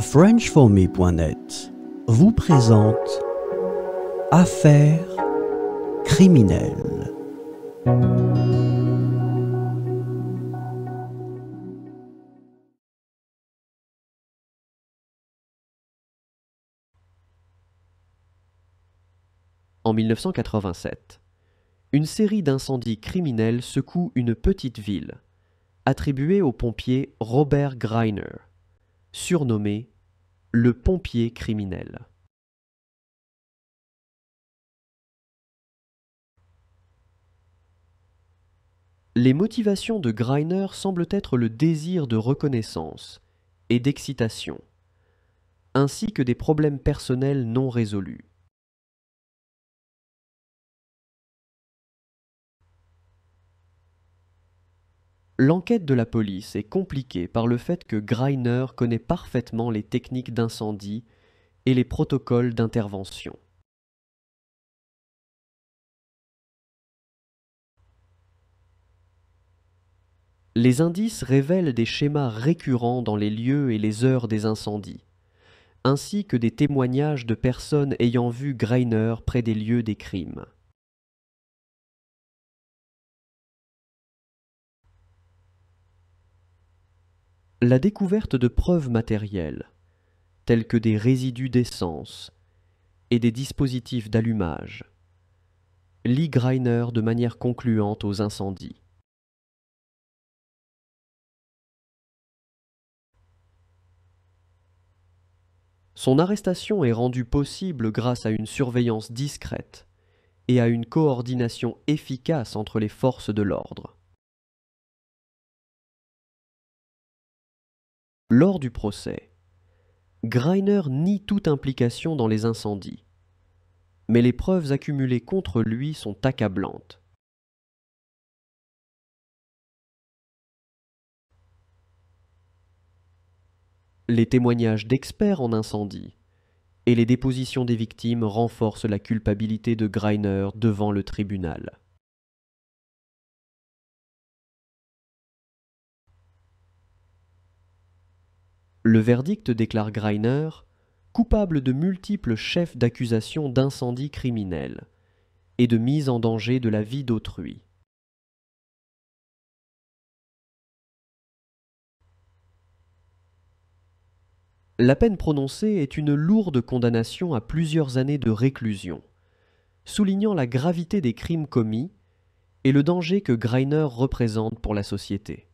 FrenchForMe.net vous présente Affaires criminelles. En 1987, une série d'incendies criminels secoue une petite ville, attribuée au pompier Robert Greiner, surnommé le pompier criminel. Les motivations de Greiner semblent être le désir de reconnaissance et d'excitation, ainsi que des problèmes personnels non résolus. L'enquête de la police est compliquée par le fait que Greiner connaît parfaitement les techniques d'incendie et les protocoles d'intervention. Les indices révèlent des schémas récurrents dans les lieux et les heures des incendies, ainsi que des témoignages de personnes ayant vu Greiner près des lieux des crimes. la découverte de preuves matérielles, telles que des résidus d'essence et des dispositifs d'allumage, lie Greiner de manière concluante aux incendies. Son arrestation est rendue possible grâce à une surveillance discrète et à une coordination efficace entre les forces de l'ordre. Lors du procès, Greiner nie toute implication dans les incendies, mais les preuves accumulées contre lui sont accablantes. Les témoignages d'experts en incendie et les dépositions des victimes renforcent la culpabilité de Greiner devant le tribunal. Le verdict déclare Greiner coupable de multiples chefs d'accusation d'incendie criminel et de mise en danger de la vie d'autrui. La peine prononcée est une lourde condamnation à plusieurs années de réclusion, soulignant la gravité des crimes commis et le danger que Greiner représente pour la société.